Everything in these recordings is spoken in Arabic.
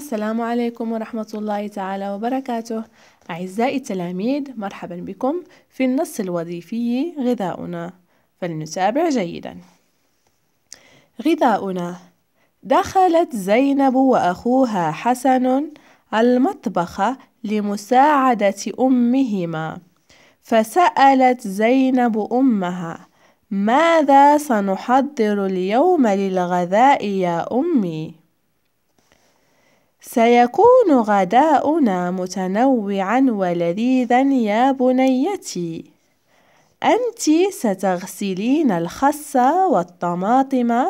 السلام عليكم ورحمة الله تعالى وبركاته أعزائي التلاميذ مرحبا بكم في النص الوظيفي غذاؤنا فلنتابع جيدا غذاؤنا دخلت زينب وأخوها حسن المطبخ لمساعدة أمهما فسألت زينب أمها ماذا سنحضر اليوم للغذاء يا أمي؟ سيكون غداؤنا متنوعا ولذيذا يا بنيتي انت ستغسلين الخس والطماطم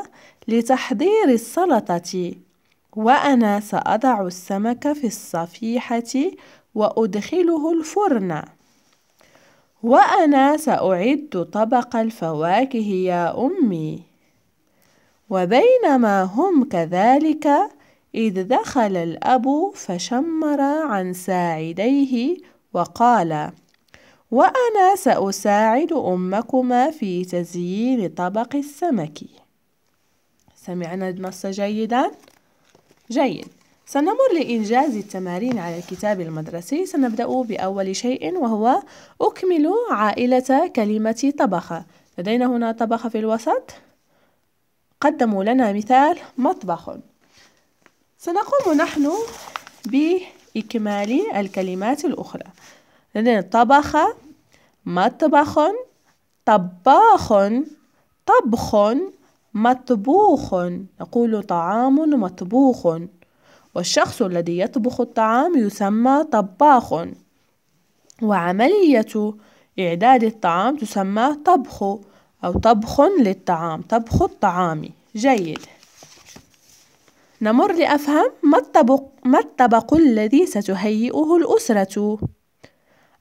لتحضير السلطه وانا ساضع السمك في الصفيحه وادخله الفرن وانا ساعد طبق الفواكه يا امي وبينما هم كذلك إذ دخل الأب فشمر عن ساعديه وقال وأنا سأساعد أمكما في تزيين طبق السمك سمعنا النص جيدا؟ جيد سنمر لإنجاز التمارين على الكتاب المدرسي سنبدأ بأول شيء وهو أكمل عائلة كلمة طبخ لدينا هنا طبخ في الوسط قدموا لنا مثال مطبخ سنقوم نحن بإكمال الكلمات الأخرى لدينا طبخ مطبخ طباخ طبخ مطبوخ نقول طعام مطبوخ والشخص الذي يطبخ الطعام يسمى طباخ وعملية إعداد الطعام تسمى طبخ أو طبخ للطعام طبخ الطعام جيد نمر لأفهم ما الطبق, ما الطبق الذي ستهيئه الأسرة؟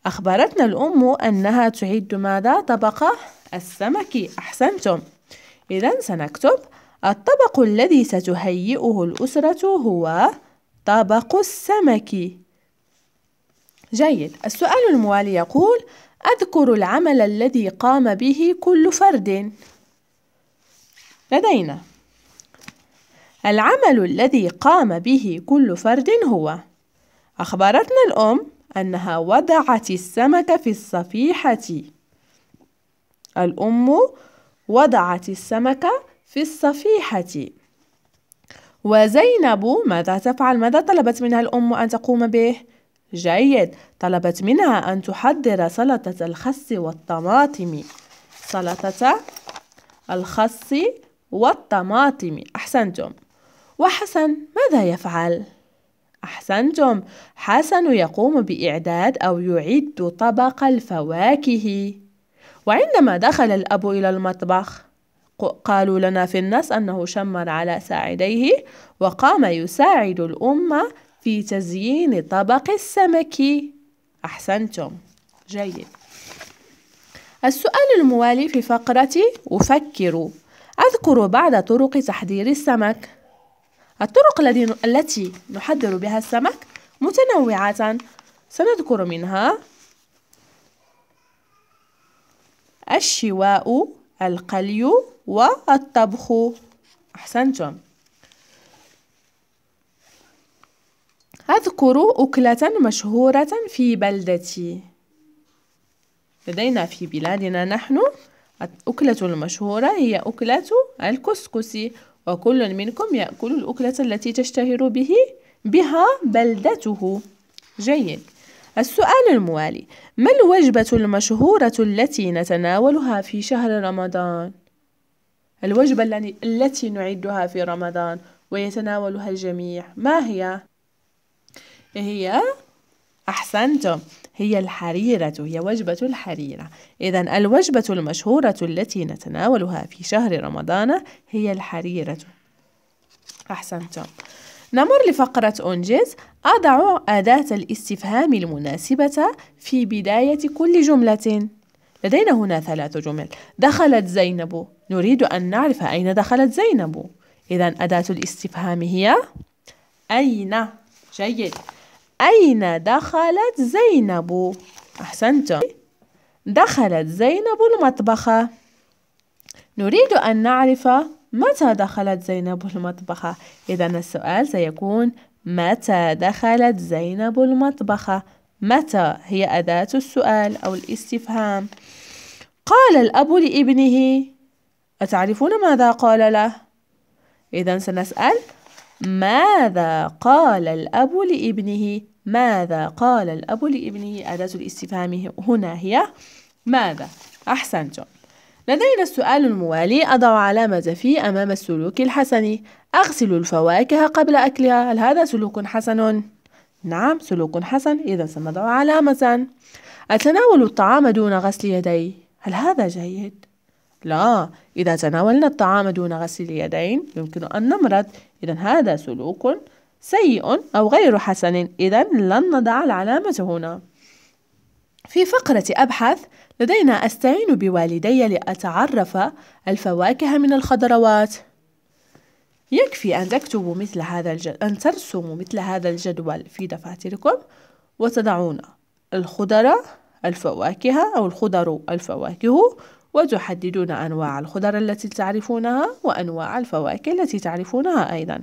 أخبرتنا الأم أنها تعد ماذا؟ طبق السمك أحسنتم إذا سنكتب الطبق الذي ستهيئه الأسرة هو طبق السمك جيد السؤال الموالي يقول أذكر العمل الذي قام به كل فرد لدينا العمل الذي قام به كل فرد هو أخبرتنا الأم أنها وضعت السمك في الصفيحة الأم وضعت السمك في الصفيحة وزينب ماذا تفعل؟ ماذا طلبت منها الأم أن تقوم به؟ جيد طلبت منها أن تحضر سلطة الخس والطماطم سلطة الخس والطماطم أحسنتم وحسن ماذا يفعل؟ أحسنتم حسن يقوم بإعداد أو يعد طبق الفواكه وعندما دخل الأب إلى المطبخ قالوا لنا في النص أنه شمر على ساعديه وقام يساعد الأم في تزيين طبق السمك أحسنتم جيد السؤال الموالي في فقرة أفكر أذكر بعض طرق تحضير السمك الطرق التي نحضر بها السمك متنوعة سنذكر منها الشواء القلي والطبخ أحسنتم أذكر أكلة مشهورة في بلدتي لدينا في بلادنا نحن الأكلة المشهورة هي أكلة الكسكسي وكل منكم يأكل الأكلة التي تشتهر به بها بلدته جيد السؤال الموالي ما الوجبة المشهورة التي نتناولها في شهر رمضان؟ الوجبة التي نعدها في رمضان ويتناولها الجميع ما هي؟ هي أحسنتم هي الحريرة هي وجبة الحريرة إذا الوجبة المشهورة التي نتناولها في شهر رمضان هي الحريرة أحسنتم نمر لفقرة أنجز أضع أداة الاستفهام المناسبة في بداية كل جملة لدينا هنا ثلاث جمل دخلت زينب نريد أن نعرف أين دخلت زينب إذا أداة الاستفهام هي أين جيد أين دخلت زينب؟ أحسنتم دخلت زينب المطبخ نريد أن نعرف متى دخلت زينب المطبخ إذا السؤال سيكون متى دخلت زينب المطبخ متى هي أداة السؤال أو الاستفهام قال الأب لابنه أتعرفون ماذا قال له؟ إذا سنسأل ماذا قال الأب لابنه ماذا قال الأب لابنه أداة الاستفهام هنا هي ماذا أحسنتم لدينا السؤال الموالي أضع علامة في أمام السلوك الحسن أغسل الفواكه قبل أكلها هل هذا سلوك حسن؟ نعم سلوك حسن إذا سنضع علامة أتناول الطعام دون غسل يدي هل هذا جيد؟ لا إذا تناولنا الطعام دون غسل اليدين يمكن أن نمرض إذا هذا سلوك سيء أو غير حسن إذا لن نضع العلامة هنا في فقرة أبحث لدينا أستعين بوالدي لأتعرف الفواكه من الخضروات يكفي أن تكتبوا مثل هذا الجدول أن ترسموا مثل هذا الجدول في دفاتركم وتضعون الخضرة الفواكه أو الخضر الفواكه وتحددون أنواع الخضر التي تعرفونها وأنواع الفواكه التي تعرفونها أيضا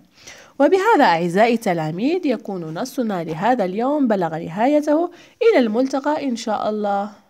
وبهذا أعزائي التلاميذ يكون نصنا لهذا اليوم بلغ نهايته إلى الملتقى إن شاء الله